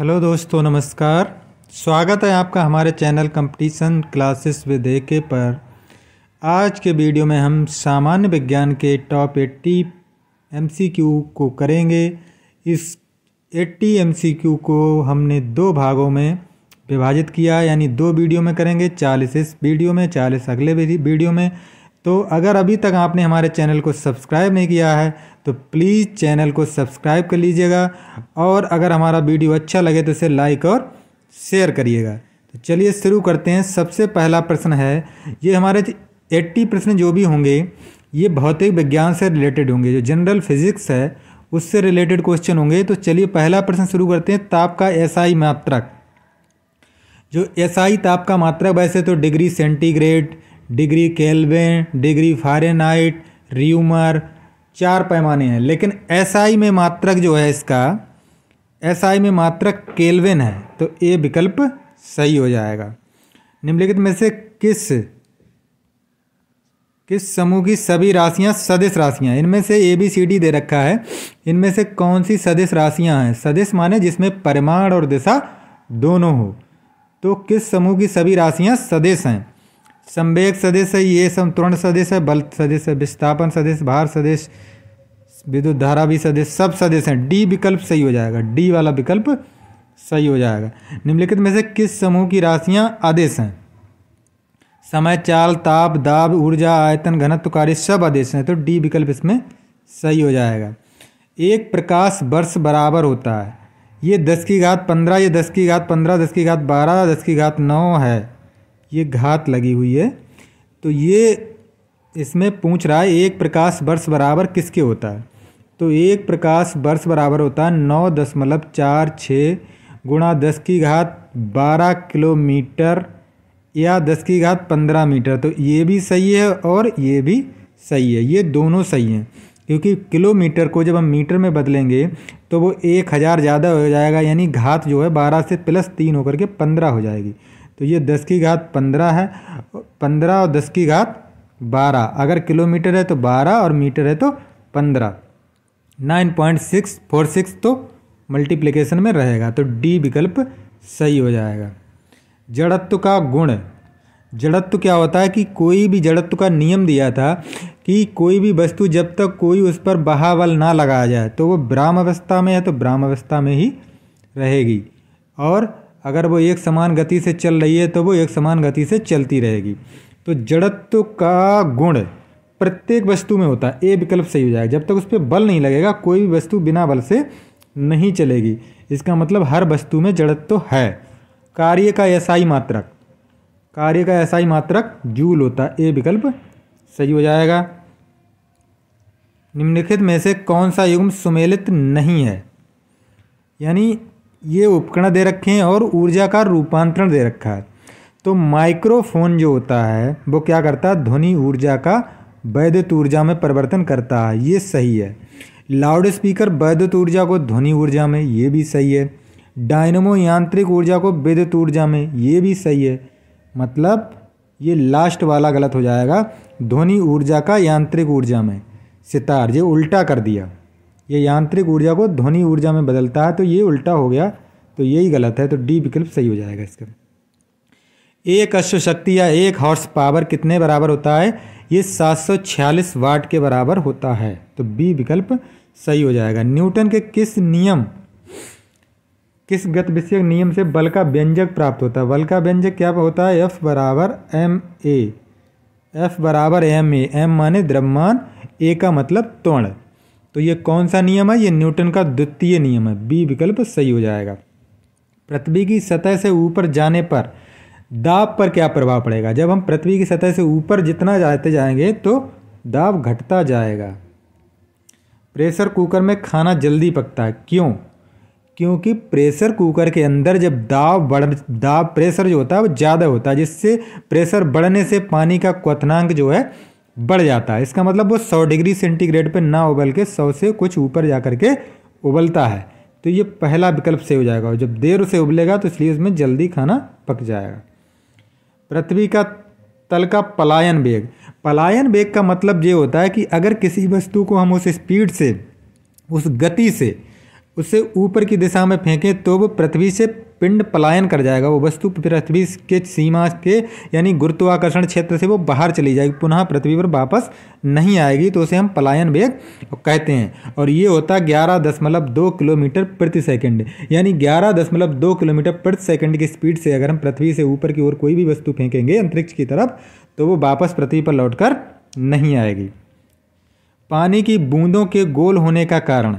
hello दोस्तों नमस्कार स्वागत है आपका हमारे channel competition classes with A K पर आज के वीडियो में हम सामान्य विज्ञान के टॉप 80 एमसीक्यू को करेंगे इस 80 एमसीक्यू को हमने दो भागों में विभाजित किया यानी दो वीडियो में करेंगे 40 इस वीडियो में 40 अगले वीडियो में तो अगर अभी तक आपने हमारे चैनल को सब्सक्राइब नहीं किया है तो प्लीज़ चैनल को सब्सक्राइब कर लीजिएगा और अगर हमारा वीडियो अच्छा लगे तो इसे लाइक और शेयर करिएगा तो चलिए शुरू करते हैं सबसे पहला प्रश्न है ये हमारे एट्टी प्रश्न जो भी होंगे ये भौतिक विज्ञान से रिलेटेड होंगे जो जनरल फिजिक्स है उससे रिलेटेड क्वेश्चन होंगे तो चलिए पहला प्रश्न शुरू करते हैं ताप का एसआई मात्रक जो एसआई ताप का मात्रक वैसे तो degree centigrade degree kelvin degree fahrenheit Reaumur चार पैमाने हैं लेकिन एसआई SI में मात्रक जो है इसका एसआई SI में मात्रक केल्विन है तो ए विकल्प सही हो जाएगा निम्नलिखित में से किस किस समूह की सभी राशियां सदिश राशियां इनमें से ए बी सी डी दे रखा है इनमें से कौन सी सदिश राशियां हैं सदिश माने जिसमें परिमाण और दिशा दोनों हो तो किस समूह की सभी राशियां सदिश हैं संवेग सदस्य है ये तुरंत सदस्य है बल सदस्य विस्थापन सदस्य भार सदस्य विद्युत धारा भी सदस्य सब सदस्य हैं डी विकल्प सही हो जाएगा डी वाला विकल्प सही हो जाएगा निम्नलिखित में से किस समूह की राशियां आदेश हैं समय चाल ताप दाब ऊर्जा आयतन घनत्व कार्य सब आदेश हैं तो डी विकल्प इसमें सही हो जाएगा एक प्रकाश वर्ष बराबर होता है ये दस की घात पंद्रह ये दस की घात पंद्रह दस की घात बारह दस की घात नौ है ये घात लगी हुई है तो ये इसमें पूछ रहा है एक प्रकाश वर्ष बराबर किसके होता है तो एक प्रकाश वर्ष बराबर होता है नौ दशमलव चार छः गुणा दस की घात बारह किलोमीटर या दस की घात पंद्रह मीटर तो ये भी सही है और ये भी सही है ये दोनों सही हैं क्योंकि किलोमीटर को जब हम मीटर में बदलेंगे तो वो एक हज़ार ज़्यादा हो जाएगा यानी घात जो है बारह से प्लस तीन होकर के पंद्रह हो जाएगी तो ये दस की घात पंद्रह है पंद्रह और दस की घात बारह अगर किलोमीटर है तो बारह और मीटर है तो पंद्रह nine point six four six तो मल्टीप्लिकेशन में रहेगा तो डी विकल्प सही हो जाएगा जड़त्व का गुण जड़त्व क्या होता है कि कोई भी जड़त्व का नियम दिया था कि कोई भी वस्तु जब तक कोई उस पर बहावल ना लगाया जाए तो वो ब्राह्म अवस्था में है तो ब्राह्म अवस्था में ही रहेगी और अगर वो एक समान गति से चल रही है तो वो एक समान गति से चलती रहेगी तो जड़त्व का गुण प्रत्येक वस्तु में होता है ए विकल्प सही हो जाएगा जब तक उस पर बल नहीं लगेगा कोई भी वस्तु बिना बल से नहीं चलेगी इसका मतलब हर वस्तु में जड़त्व है कार्य का ही मात्रक कार्य का ही मात्रक जूल होता है ए विकल्प सही हो जाएगा निम्नलिखित में से कौन सा युग्म सुमेलित नहीं है यानी ये उपकरण दे रखे हैं और ऊर्जा का रूपांतरण दे रखा है तो माइक्रोफोन जो होता है वो क्या करता है ध्वनि ऊर्जा का वैद्युत ऊर्जा में परिवर्तन करता है ये सही है लाउड स्पीकर वैद्युत ऊर्जा को ध्वनि ऊर्जा में ये भी सही है डायनमो यांत्रिक ऊर्जा को विद्युत ऊर्जा में ये भी सही है मतलब ये लास्ट वाला गलत हो जाएगा ध्वनि ऊर्जा का यांत्रिक ऊर्जा में सितार ये उल्टा कर दिया ये यांत्रिक ऊर्जा को ध्वनि ऊर्जा में बदलता है तो ये उल्टा हो गया तो यही गलत है तो डी विकल्प सही हो जाएगा इसका एक अश्व शक्ति या एक हॉर्स पावर कितने बराबर होता है ये 746 वाट के बराबर होता है तो बी विकल्प सही हो जाएगा न्यूटन के किस नियम किस गत विषय नियम से बल का व्यंजक प्राप्त होता है बल का व्यंजक क्या होता है एफ बराबर एम ए एफ बराबर एम ए एम माने द्रव्यमान ए का मतलब त्वण तो ये कौन सा नियम है ये न्यूटन का द्वितीय नियम है बी विकल्प सही हो जाएगा पृथ्वी की सतह से ऊपर जाने पर दाब पर क्या प्रभाव पड़ेगा जब हम पृथ्वी की सतह से ऊपर जितना जाते जाएंगे तो दाब घटता जाएगा प्रेशर कुकर में खाना जल्दी पकता है क्यों क्योंकि प्रेशर कुकर के अंदर जब दाब बढ़ दाब प्रेशर जो होता है वो ज़्यादा होता है जिससे प्रेशर बढ़ने से पानी का क्वथनांक जो है बढ़ जाता है इसका मतलब वो सौ डिग्री सेंटीग्रेड पर ना उबल के सौ से कुछ ऊपर जा कर के उबलता है तो ये पहला विकल्प से हो जाएगा और जब देर से उबलेगा तो इसलिए उसमें जल्दी खाना पक जाएगा पृथ्वी का तल का पलायन वेग पलायन वेग का मतलब ये होता है कि अगर किसी वस्तु को हम उस स्पीड से उस गति से उसे ऊपर की दिशा में फेंकें तो वो पृथ्वी से पिंड पलायन कर जाएगा वो वस्तु पृथ्वी के सीमा के यानी गुरुत्वाकर्षण क्षेत्र से वो बाहर चली जाएगी पुनः पृथ्वी पर वापस नहीं आएगी तो उसे हम पलायन वेग कहते हैं और ये होता है ग्यारह दशमलव दो किलोमीटर प्रति सेकंड यानी ग्यारह दशमलव दो किलोमीटर प्रति सेकंड की स्पीड से अगर हम पृथ्वी से ऊपर की ओर कोई भी वस्तु फेंकेंगे अंतरिक्ष की तरफ तो वो वापस पृथ्वी पर लौट नहीं आएगी पानी की बूंदों के गोल होने का कारण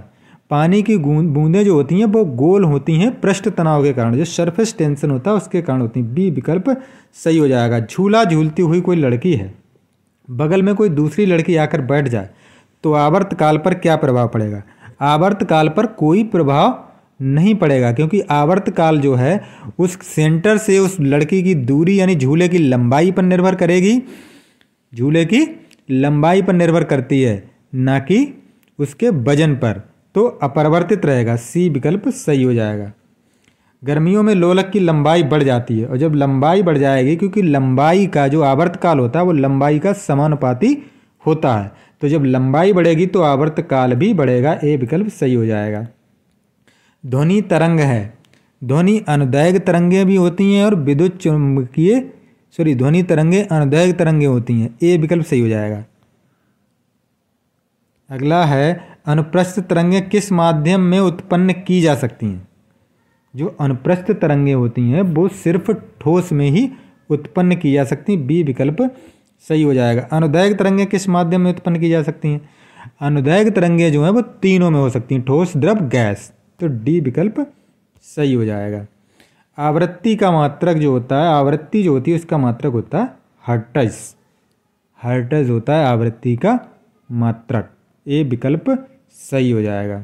पानी की बूंदें जो होती हैं वो गोल होती हैं पृष्ठ तनाव के कारण जो सरफेस टेंशन होता है उसके कारण होती हैं बी विकल्प सही हो जाएगा झूला झूलती हुई कोई लड़की है बगल में कोई दूसरी लड़की आकर बैठ जाए तो आवर्त काल पर क्या प्रभाव पड़ेगा आवर्त काल पर कोई प्रभाव नहीं पड़ेगा क्योंकि आवर्त काल जो है उस सेंटर से उस लड़की की दूरी यानी झूले की लंबाई पर निर्भर करेगी झूले की लंबाई पर निर्भर करती है ना कि उसके वजन पर तो अपरिवर्तित रहेगा सी विकल्प सही हो जाएगा गर्मियों में लोलक की लंबाई बढ़ जाती है और जब लंबाई बढ़ जाएगी क्योंकि लंबाई का जो आवर्त काल होता है वो लंबाई का समानुपाती होता है तो जब लंबाई बढ़ेगी तो आवर्त काल भी बढ़ेगा ए विकल्प सही हो जाएगा ध्वनि तरंग है ध्वनि अनुदैग तरंगें भी होती हैं और विद्युत चुंबकीय सॉरी ध्वनि तरंगें अनुदैग तरंगें होती हैं ए विकल्प सही हो जाएगा अगला है अनुप्रस्थ तरंगें किस माध्यम में उत्पन्न की जा सकती हैं जो अनुप्रस्थ तरंगें होती हैं वो सिर्फ ठोस में ही उत्पन्न की जा सकती हैं बी विकल्प सही हो जाएगा अनुदैयक तरंगें किस माध्यम में उत्पन्न की जा सकती हैं अनुदैयक तरंगें जो हैं वो तीनों में हो सकती हैं ठोस द्रव गैस तो डी विकल्प सही हो जाएगा आवृत्ति का मात्रक जो होता है आवृत्ति जो होती है उसका मात्रक होता है हर्टज हर्टज होता है आवृत्ति का मात्रक ए विकल्प सही हो जाएगा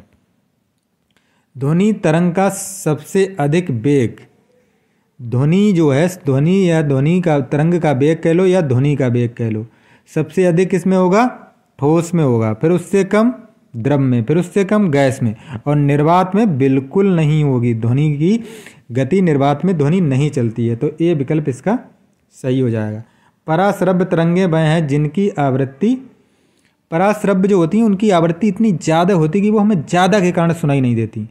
ध्वनि तरंग का सबसे अधिक वेग ध्वनि जो है ध्वनि या ध्वनि का तरंग का वेग कह लो या ध्वनि का वेग कह लो सबसे अधिक इसमें होगा ठोस में होगा फिर उससे कम द्रव में फिर उससे कम गैस में और निर्वात में बिल्कुल नहीं होगी ध्वनि की गति निर्वात में ध्वनि नहीं चलती है तो ये विकल्प इसका सही हो जाएगा पराश्रव्य तरंगे वह हैं जिनकी आवृत्ति पराश्रव्य जो होती हैं उनकी आवृत्ति इतनी ज़्यादा होती कि वो हमें ज़्यादा के कारण सुनाई नहीं देती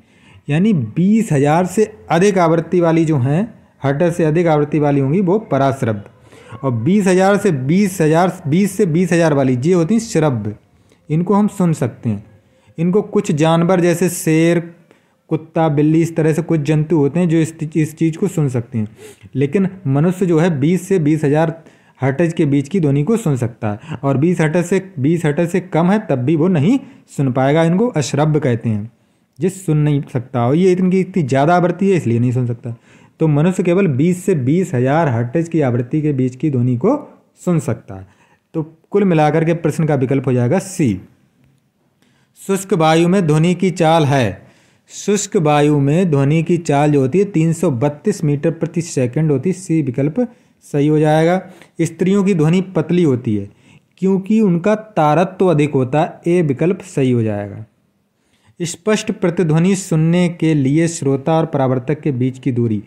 यानी बीस हज़ार से अधिक आवृत्ति वाली जो हैं हटर से अधिक आवृत्ति वाली होंगी वो पराश्रव्य और बीस हज़ार से बीस हज़ार बीस से बीस हज़ार वाली ये होती हैं श्रव्य इनको हम सुन सकते हैं इनको कुछ जानवर जैसे शेर कुत्ता बिल्ली इस तरह से कुछ जंतु होते हैं जो इस इस चीज़ को सुन सकते हैं लेकिन मनुष्य जो है बीस से बीस हज़ार हर्टज के बीच की ध्वनि को सुन सकता है और बीस हर्टज से बीस हर्टज से कम है तब भी वो नहीं सुन पाएगा इनको अश्रब्ध कहते हैं जिस सुन नहीं सकता और ये इनकी इतनी ज़्यादा आवृत्ति है इसलिए नहीं सुन सकता तो मनुष्य केवल बीस से बीस हज़ार हर्टज की आवृत्ति के बीच की ध्वनि को सुन सकता है तो कुल मिलाकर के प्रश्न का विकल्प हो जाएगा सी शुष्क वायु में ध्वनि की चाल है शुष्क वायु में ध्वनि की चाल जो होती है बत्तीस मीटर प्रति सेकंड होती है सी विकल्प सही हो जाएगा स्त्रियों की ध्वनि पतली होती है क्योंकि उनका तारत्व तो अधिक होता है ए विकल्प सही हो जाएगा स्पष्ट प्रतिध्वनि सुनने के लिए श्रोता और परावर्तक के बीच की दूरी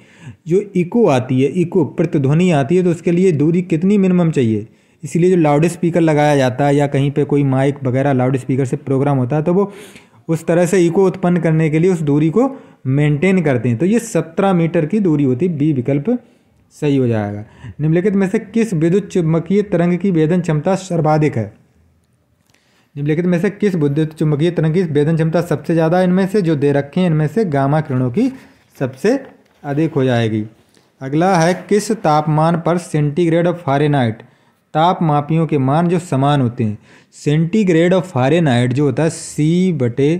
जो इको आती है इको प्रतिध्वनि आती है तो उसके लिए दूरी कितनी मिनिमम चाहिए इसलिए जो लाउड स्पीकर लगाया जाता है या कहीं पे कोई माइक वगैरह लाउड स्पीकर से प्रोग्राम होता है तो वो उस तरह से इको उत्पन्न करने के लिए उस दूरी को मेंटेन करते हैं तो ये सत्रह मीटर की दूरी होती बी विकल्प सही हो जाएगा निम्नलिखित में से किस विद्युत चुंबकीय तरंग की वेदन क्षमता सर्वाधिक है निम्नलिखित में से किस विद्युत चुंबकीय तरंग की वेदन क्षमता सबसे ज़्यादा इनमें से जो दे रखे हैं इनमें से गामा किरणों की सबसे अधिक हो जाएगी अगला है किस तापमान पर सेंटीग्रेड ऑफ फारेनाइट ताप मापियों के मान जो समान होते हैं सेंटीग्रेड ऑफ फारेनाइट जो होता है सी बटे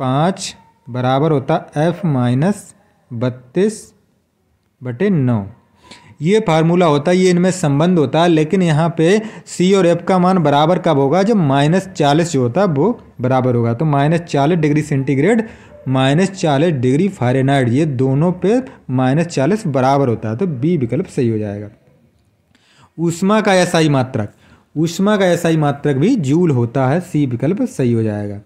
पाँच बराबर होता एफ माइनस बत्तीस बटे नौ ये फार्मूला होता है ये इनमें संबंध होता है लेकिन यहाँ पे सी और एफ का मान बराबर कब होगा जब माइनस चालीस जो होता है वो बराबर होगा तो माइनस चालीस डिग्री सेंटीग्रेड माइनस चालीस डिग्री फारेनाइट ये दोनों पे माइनस चालीस बराबर होता है तो बी विकल्प सही हो जाएगा ऊष्मा का ऐसा ही मात्रक ऊष्मा का ऐसा ही मात्रक भी जूल होता है सी विकल्प सही हो जाएगा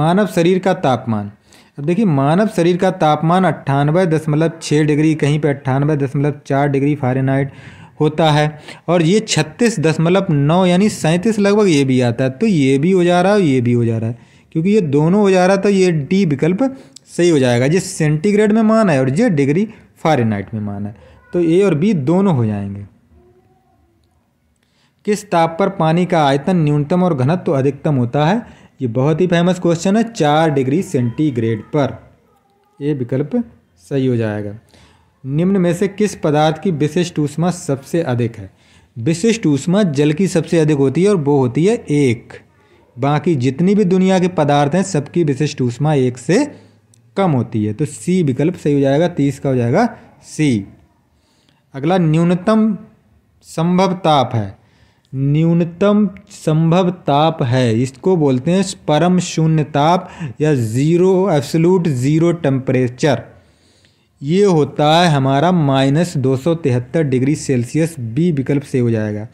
मानव शरीर का तापमान अब देखिए मानव शरीर का तापमान अट्ठानवे दशमलव छः डिग्री कहीं पे अट्ठानवे दशमलव चार डिग्री फारेनहाइट होता है और ये छत्तीस दशमलव नौ यानी सैंतीस लगभग ये भी आता है तो ये भी हो जा रहा है और ये भी हो जा रहा है क्योंकि ये दोनों हो जा रहा है तो ये डी विकल्प सही हो जाएगा ये सेंटीग्रेड में मान है और ये डिग्री फारेनहाइट में मान है तो ए और बी दोनों हो जाएंगे किस ताप पर पानी का आयतन न्यूनतम और घनत्व तो अधिकतम होता है ये बहुत ही फेमस क्वेश्चन है चार डिग्री सेंटीग्रेड पर ये विकल्प सही हो जाएगा निम्न में से किस पदार्थ की विशिष्ट ऊष्मा सबसे अधिक है विशिष्ट ऊष्मा जल की सबसे अधिक होती है और वो होती है एक बाकी जितनी भी दुनिया के पदार्थ हैं सबकी विशिष्ट ऊष्मा एक से कम होती है तो सी विकल्प सही हो जाएगा तीस का हो जाएगा सी अगला न्यूनतम संभव ताप है न्यूनतम संभव ताप है इसको बोलते हैं परम शून्य ताप या ज़ीरो एब्सोल्यूट ज़ीरो टेम्परेचर ये होता है हमारा माइनस दो सौ तिहत्तर डिग्री सेल्सियस बी विकल्प से हो जाएगा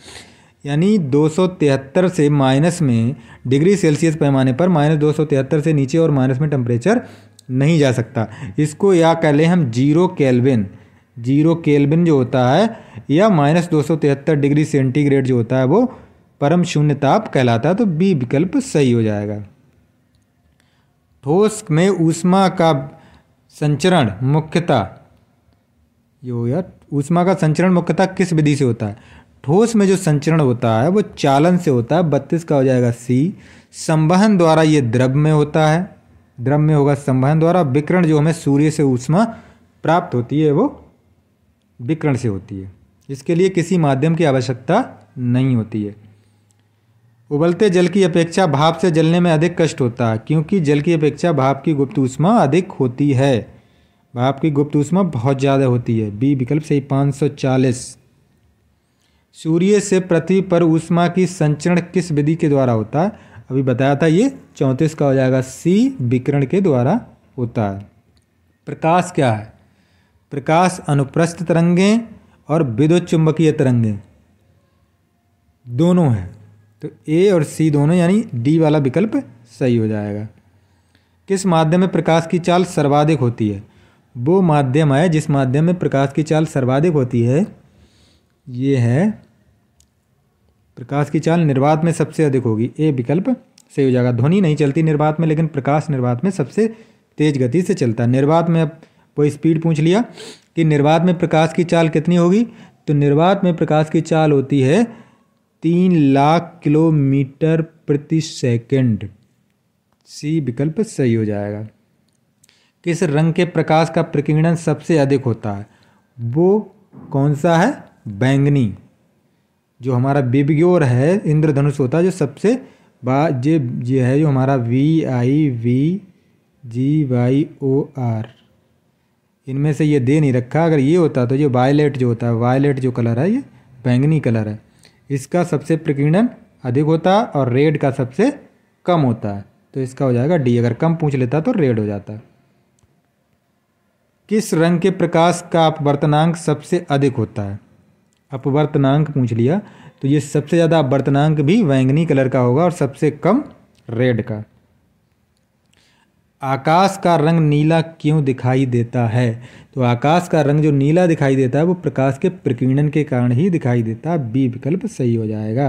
यानी दो सौ तिहत्तर से माइनस में डिग्री सेल्सियस पैमाने पर माइनस दो सौ तिहत्तर से नीचे और माइनस में टेम्परेचर नहीं जा सकता इसको या कह लें हम जीरो केल्विन जीरो केल्विन जो होता है या माइनस दो डिग्री सेंटीग्रेड जो होता है वो परम शून्य ताप कहलाता है तो बी विकल्प सही हो जाएगा ठोस में ऊष्मा का संचरण मुख्यतः ये हो ऊष्मा का संचरण मुख्यतः किस विधि से होता है ठोस में जो संचरण होता है वो चालन से होता है बत्तीस का हो जाएगा सी संवहन द्वारा ये द्रव में होता है द्रव में होगा संवहन द्वारा विकरण जो हमें सूर्य से ऊष्मा प्राप्त होती है वो विकरण से होती है इसके लिए किसी माध्यम की आवश्यकता नहीं होती है उबलते जल की अपेक्षा भाप से जलने में अधिक कष्ट होता है क्योंकि जल की अपेक्षा भाप की गुप्त ऊष्मा अधिक होती है भाप की गुप्त ऊष्मा बहुत ज़्यादा होती है बी विकल्प सही 540 सूर्य से पृथ्वी पर ऊष्मा की संचरण किस विधि के द्वारा होता है अभी बताया था ये चौंतीस का हो जाएगा सी विकरण के द्वारा होता है प्रकाश क्या है प्रकाश अनुप्रस्थ तरंगें और विद्युत चुंबकीय तरंगें दोनों हैं तो ए और सी दोनों यानी डी वाला विकल्प सही हो जाएगा किस माध्यम में प्रकाश की चाल सर्वाधिक होती है वो माध्यम है जिस माध्यम में प्रकाश की चाल सर्वाधिक होती है ये है प्रकाश की चाल निर्वात में सबसे अधिक होगी ए विकल्प सही हो जाएगा ध्वनि नहीं चलती निर्वात में लेकिन प्रकाश निर्वात में सबसे तेज गति से चलता है निर्वात में अब वो स्पीड पूछ लिया कि निर्वात में प्रकाश की चाल कितनी होगी तो निर्वात में प्रकाश की चाल होती है तीन लाख किलोमीटर प्रति सेकंड सी विकल्प सही हो जाएगा किस रंग के प्रकाश का प्रकीर्णन सबसे अधिक होता है वो कौन सा है बैंगनी जो हमारा बिबग्योर है इंद्रधनुष होता है जो सबसे बा जे ये है जो हमारा V I V G Y O R इनमें से ये दे नहीं रखा अगर ये होता तो ये वायलेट जो होता है वायलेट जो कलर है ये बैंगनी कलर है इसका सबसे प्रकीर्णन अधिक होता है और रेड का सबसे कम होता है तो इसका हो जाएगा डी अगर कम पूछ लेता तो रेड हो जाता किस रंग के प्रकाश का अपवर्तनांक सबसे अधिक होता है अपवर्तनांक पूछ लिया तो ये सबसे ज़्यादा अपवर्तनांक भी वैंगनी कलर का होगा और सबसे कम रेड का आकाश का रंग नीला क्यों दिखाई देता है तो आकाश का रंग जो नीला दिखाई देता है वो प्रकाश के प्रकीर्णन के कारण ही दिखाई देता है बी विकल्प सही हो जाएगा